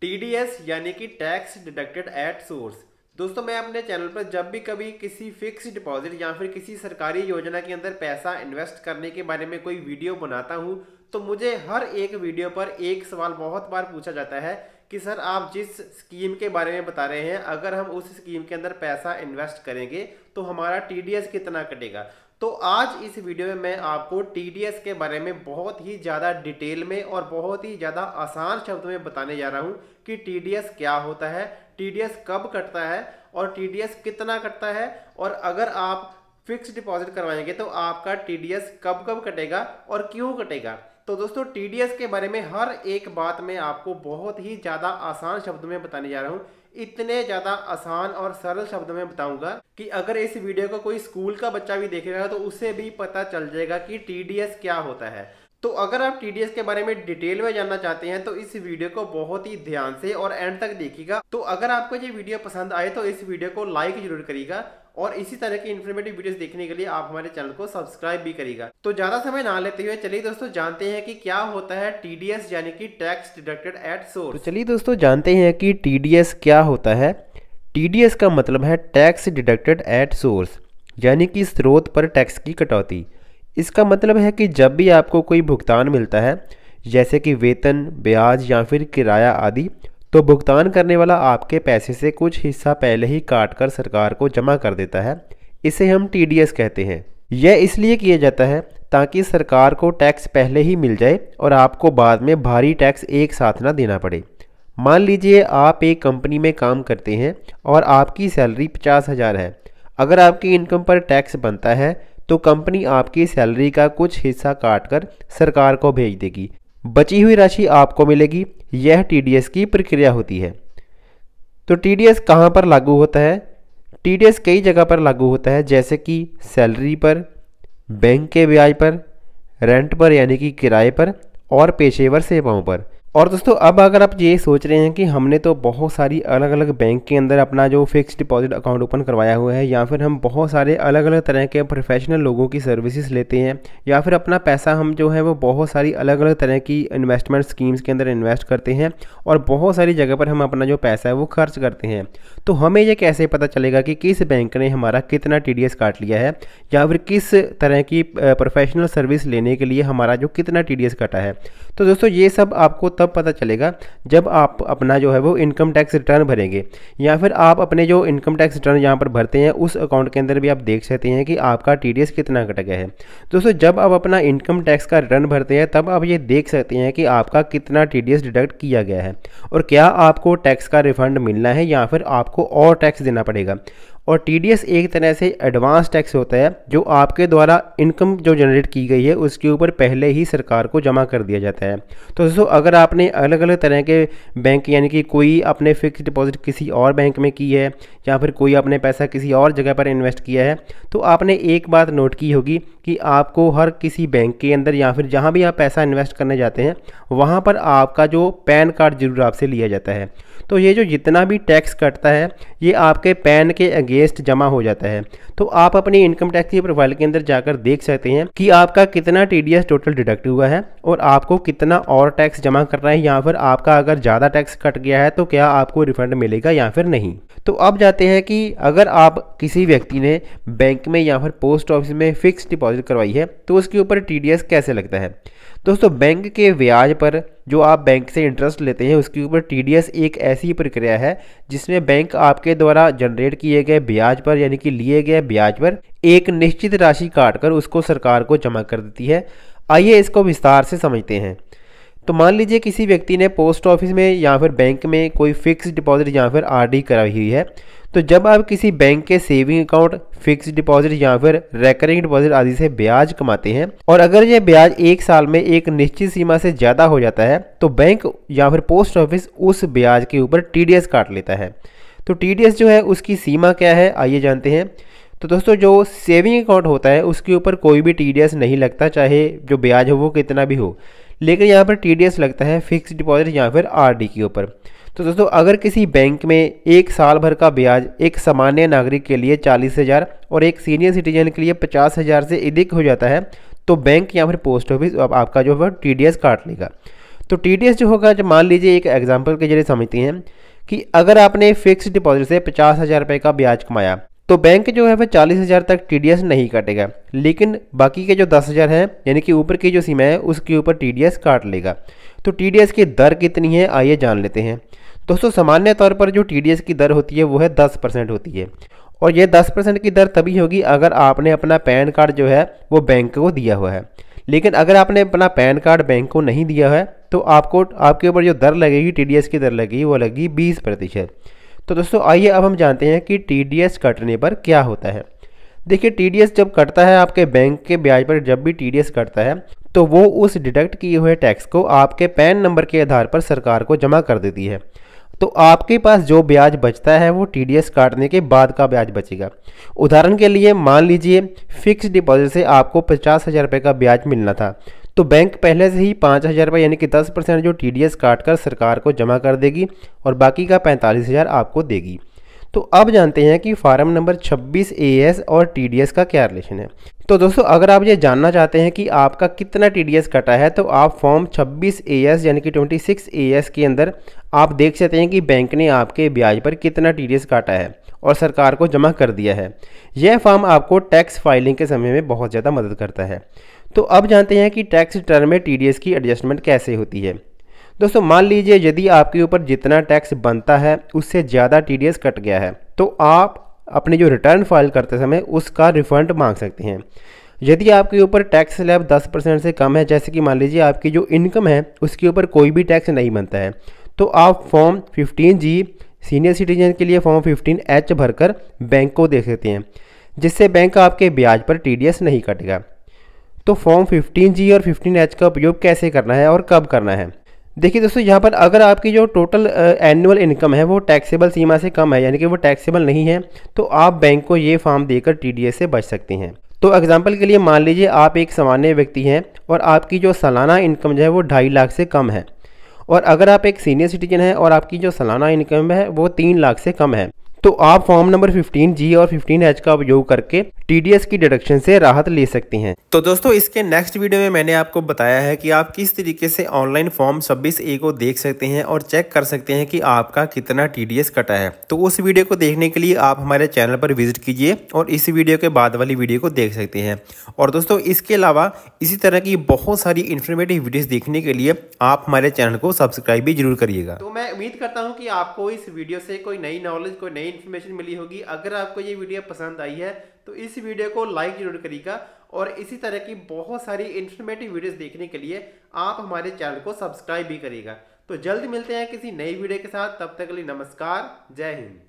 T यानी कि tax deducted at source दोस्तों मैं अपने चैनल पर जब भी कभी किसी फिक्स डिपॉजिट या फिर किसी सरकारी योजना के अंदर पैसा इन्वेस्ट करने के बारे में कोई वीडियो बनाता हूँ तो मुझे हर एक वीडियो पर एक सवाल बहुत बार पूछा जाता है कि सर आप जिस स्कीम के बारे में बता रहे हैं अगर हम उस स्कीम के अंदर पैसा इन्वेस्ट करेंगे तो हमारा टी कितना कटेगा तो आज इस वीडियो में मैं आपको टी के बारे में बहुत ही ज़्यादा डिटेल में और बहुत ही ज़्यादा आसान शब्द में बताने जा रहा हूँ कि टी क्या होता है टी कब कटता है और टी कितना कटता है और अगर आप फिक्स डिपॉजिट करवाएंगे तो आपका टीडीएस कब कब कटेगा और क्यों कटेगा तो दोस्तों टीडीएस के बारे में हर एक बात में आपको बहुत ही ज़्यादा आसान शब्द में बताने जा रहा हूँ इतने ज़्यादा आसान और सरल शब्द में बताऊंगा कि अगर इस वीडियो को कोई स्कूल का बच्चा भी देखेगा तो उसे भी पता चल जाएगा कि टीडीएस क्या होता है तो अगर आप टी के बारे में डिटेल में जानना चाहते हैं तो इस वीडियो को बहुत ही ध्यान से और एंड तक देखिएगा तो अगर आपको ये वीडियो पसंद आए तो इस वीडियो को लाइक जरूर करिएगा और इसी तरह की इन्फॉर्मेटिव वीडियोस देखने के लिए आप हमारे चैनल को सब्सक्राइब भी करिएगा तो ज़्यादा समय ना लेते हुए चलिए दोस्तों जानते हैं कि क्या होता है टीडीएस यानी कि टैक्स डिडक्टेड एट सोर्स तो चलिए दोस्तों जानते हैं कि टीडीएस क्या होता है टीडीएस का मतलब है टैक्स डिडक्टेड एट सोर्स यानी कि स्रोत पर टैक्स की कटौती इसका मतलब है कि जब भी आपको कोई भुगतान मिलता है जैसे कि वेतन ब्याज या फिर किराया आदि तो भुगतान करने वाला आपके पैसे से कुछ हिस्सा पहले ही काट कर सरकार को जमा कर देता है इसे हम टी कहते हैं यह इसलिए किया जाता है ताकि सरकार को टैक्स पहले ही मिल जाए और आपको बाद में भारी टैक्स एक साथ ना देना पड़े मान लीजिए आप एक कंपनी में काम करते हैं और आपकी सैलरी पचास हज़ार है अगर आपकी इनकम पर टैक्स बनता है तो कंपनी आपकी सैलरी का कुछ हिस्सा काट कर सरकार को भेज देगी बची हुई राशि आपको मिलेगी यह टीडीएस की प्रक्रिया होती है तो टीडीएस कहाँ पर लागू होता है टीडीएस कई जगह पर लागू होता है जैसे कि सैलरी पर बैंक के ब्याज पर रेंट पर यानी कि किराए पर और पेशेवर सेवाओं पर और दोस्तों अब अगर आप ये सोच रहे हैं कि हमने तो बहुत सारी अलग अलग बैंक के अंदर अपना जो फिक्स डिपॉजिट अकाउंट ओपन करवाया हुआ है या फिर हम बहुत सारे अलग अलग तरह के प्रोफेशनल लोगों की सर्विसेज लेते हैं या फिर अपना पैसा हम जो है वो बहुत सारी अलग अलग तरह की इन्वेस्टमेंट स्कीम्स के अंदर इन्वेस्ट करते हैं और बहुत सारी जगह पर हम अपना जो पैसा है वो खर्च करते हैं तो हमें यह कैसे पता चलेगा कि किस बैंक ने हमारा कितना टी काट लिया है या फिर किस तरह की प्रोफेशनल सर्विस लेने के लिए हमारा जो कितना टी कटा है तो दोस्तों ये सब आपको तब कब पता चलेगा जब आप अपना जो है वो इनकम टैक्स रिटर्न भरेंगे या फिर आप अपने जो इनकम टैक्स रिटर्न यहाँ पर भरते हैं उस अकाउंट के अंदर भी आप देख सकते हैं कि आपका टी कितना कट गया है दोस्तों जब आप अपना इनकम टैक्स का रिटर्न भरते हैं तब आप ये देख सकते हैं कि आपका कितना टी डिडक्ट किया गया है और क्या आपको टैक्स का रिफंड मिलना है या फिर आपको और टैक्स देना पड़ेगा और टी एक तरह से एडवांस टैक्स होता है जो आपके द्वारा इनकम जो जनरेट की गई है उसके ऊपर पहले ही सरकार को जमा कर दिया जाता है तो दोस्तों अगर आपने अलग अलग तरह के बैंक यानी कि कोई अपने फिक्स डिपॉजिट किसी और बैंक में की है या फिर कोई अपने पैसा किसी और जगह पर इन्वेस्ट किया है तो आपने एक बात नोट की होगी कि आपको हर किसी बैंक के अंदर या फिर जहाँ भी आप पैसा इन्वेस्ट करने जाते हैं वहाँ पर आपका जो पैन कार्ड ज़रूर आपसे लिया जाता है तो ये जो जितना भी टैक्स कटता है ये आपके पैन के अगेंस्ट जमा हो जाता है तो आप अपनी इनकम टैक्स की प्रोफाइल के अंदर जाकर देख सकते हैं कि आपका कितना टी टोटल डिडक्ट हुआ है और आपको कितना और टैक्स जमा करना है या फिर आपका अगर ज़्यादा टैक्स कट गया है तो क्या आपको रिफंड मिलेगा या फिर नहीं तो अब जाते हैं कि अगर आप किसी व्यक्ति ने बैंक में या फिर पोस्ट ऑफिस में फिक्स डिपॉजिट करवाई है तो उसके ऊपर टी कैसे लगता है दोस्तों बैंक के ब्याज पर जो आप बैंक से इंटरेस्ट लेते हैं उसके ऊपर टी एक ऐसी प्रक्रिया है जिसमें बैंक आपके द्वारा जनरेट किए गए ब्याज पर यानी कि लिए गए ब्याज पर एक निश्चित राशि काटकर उसको सरकार को जमा कर देती है आइए इसको विस्तार से समझते हैं तो मान लीजिए किसी व्यक्ति ने पोस्ट ऑफिस में या फिर बैंक में कोई फिक्स डिपॉजिट या फिर आरडी कराई हुई है तो जब आप किसी बैंक के सेविंग अकाउंट फिक्स डिपॉजिट या फिर रेकरिंग डिपॉजिट आदि से ब्याज कमाते हैं और अगर यह ब्याज एक साल में एक निश्चित सीमा से ज़्यादा हो जाता है तो बैंक या फिर पोस्ट ऑफिस उस ब्याज के ऊपर टी काट लेता है तो टी जो है उसकी सीमा क्या है आइए जानते हैं तो दोस्तों जो सेविंग अकाउंट होता है उसके ऊपर कोई भी टी नहीं लगता चाहे जो ब्याज हो वो कितना भी हो लेकिन यहाँ पर टी लगता है फिक्स डिपॉजिट या फिर आर के ऊपर तो दोस्तों अगर किसी बैंक में एक साल भर का ब्याज एक सामान्य नागरिक के लिए चालीस हज़ार और एक सीनियर सिटीजन के लिए पचास हज़ार से अधिक हो जाता है तो बैंक या फिर पोस्ट ऑफिस आप, आपका जो है टी काट लेगा तो टी जो होगा जो मान लीजिए एक एग्जाम्पल के जरिए समझते हैं कि अगर आपने फिक्स डिपॉजिट से पचास हज़ार रुपये का ब्याज कमाया तो बैंक जो है वह चालीस हज़ार तक टी नहीं काटेगा लेकिन बाकी के जो दस हज़ार हैं यानी कि ऊपर की जो सीमा है उसके ऊपर टी काट लेगा तो टी की दर कितनी है आइए जान लेते हैं दोस्तों सामान्य तौर पर जो टी की दर होती है वो है दस परसेंट होती है और यह दस परसेंट की दर तभी होगी अगर आपने अपना पैन कार्ड जो है वो बैंक को दिया हुआ है लेकिन अगर आपने अपना पैन कार्ड बैंक को नहीं दिया है तो आपको आपके ऊपर जो दर लगेगी टीडीएस की दर लगेगी वो लगेगी बीस प्रतिशत तो दोस्तों आइए अब हम जानते हैं कि टी कटने पर क्या होता है देखिए टी जब कटता है आपके बैंक के ब्याज पर जब भी टी कटता है तो वो उस डिडक्ट किए हुए टैक्स को आपके पैन नंबर के आधार पर सरकार को जमा कर देती है तो आपके पास जो ब्याज बचता है वो टी काटने के बाद का ब्याज बचेगा उदाहरण के लिए मान लीजिए फिक्स डिपॉजिट से आपको पचास हज़ार रुपये का ब्याज मिलना था तो बैंक पहले से ही पाँच हज़ार रुपये यानी कि दस परसेंट जो टी डी एस काट कर सरकार को जमा कर देगी और बाकी का पैंतालीस हज़ार आपको देगी तो अब जानते हैं कि फार्म नंबर 26 एस और एस का क्या रिलेशन है तो दोस्तों अगर आप ये जानना चाहते हैं कि आपका कितना एस कटा है तो आप फॉर्म 26 एस यानी कि 26 एस के अंदर आप देख सकते हैं कि बैंक ने आपके ब्याज पर कितना एस काटा है और सरकार को जमा कर दिया है यह फॉर्म आपको टैक्स फाइलिंग के समय में बहुत ज़्यादा मदद करता है तो अब जानते हैं कि टैक्स रिटर्न में टीडीएस की एडजस्टमेंट कैसे होती है दोस्तों मान लीजिए यदि आपके ऊपर जितना टैक्स बनता है उससे ज़्यादा टीडीएस कट गया है तो आप अपने जो रिटर्न फाइल करते समय उसका रिफंड मांग सकते हैं यदि आपके ऊपर टैक्स स्लैब 10 परसेंट से कम है जैसे कि मान लीजिए आपकी जो इनकम है उसके ऊपर कोई भी टैक्स नहीं बनता है तो आप फॉर्म 15 जी सीनियर सिटीजन के लिए फॉर्म 15 एच भरकर बैंक को दे सकते हैं जिससे बैंक आपके ब्याज पर टीडीएस नहीं कटेगा तो फॉर्म 15G और 15H का उपयोग कैसे करना है और कब करना है देखिए दोस्तों यहाँ पर अगर आपकी जो टोटल एनुअल इनकम है वो टैक्सेबल सीमा से कम है यानी कि वो टैक्सेबल नहीं है तो आप बैंक को ये फॉर्म देकर टी से बच सकते हैं तो एग्जाम्पल के लिए मान लीजिए आप एक सामान्य व्यक्ति हैं और आपकी जो सालाना इनकम जो है वो ढाई लाख से कम है और अगर आप एक सीनियर सिटीजन हैं और आपकी जो सालाना इनकम है वो तीन लाख से कम है तो आप फॉर्म नंबर जी और एच का उपयोग करके टीडीएस की डिडक्शन से राहत ले सकती हैं तो दोस्तों इसके नेक्स्ट वीडियो में मैंने आपको बताया है कि आप किस तरीके से ऑनलाइन फॉर्म छब्बीस ए को देख सकते हैं और चेक कर सकते हैं कि आपका कितना टीडीएस कटा है तो उस वीडियो को देखने के लिए आप हमारे चैनल पर विजिट कीजिए और इस वीडियो के बाद वाली वीडियो को देख सकते हैं और दोस्तों इसके अलावा इसी तरह की बहुत सारी इन्फॉर्मेटिव वीडियोस देखने के लिए आप हमारे चैनल को सब्सक्राइब भी जरूर करिएगा तो मैं उम्मीद करता हूँ कि आपको इस वीडियो से कोई नई नॉलेज कोई नई इन्फॉर्मेशन मिली होगी अगर आपको ये वीडियो पसंद आई है तो इस वीडियो को लाइक जरूर करिएगा और इसी तरह की बहुत सारी इन्फॉर्मेटिव वीडियोस देखने के लिए आप हमारे चैनल को सब्सक्राइब भी करिएगा तो जल्द मिलते हैं किसी नई वीडियो के साथ तब तक के लिए नमस्कार जय हिंद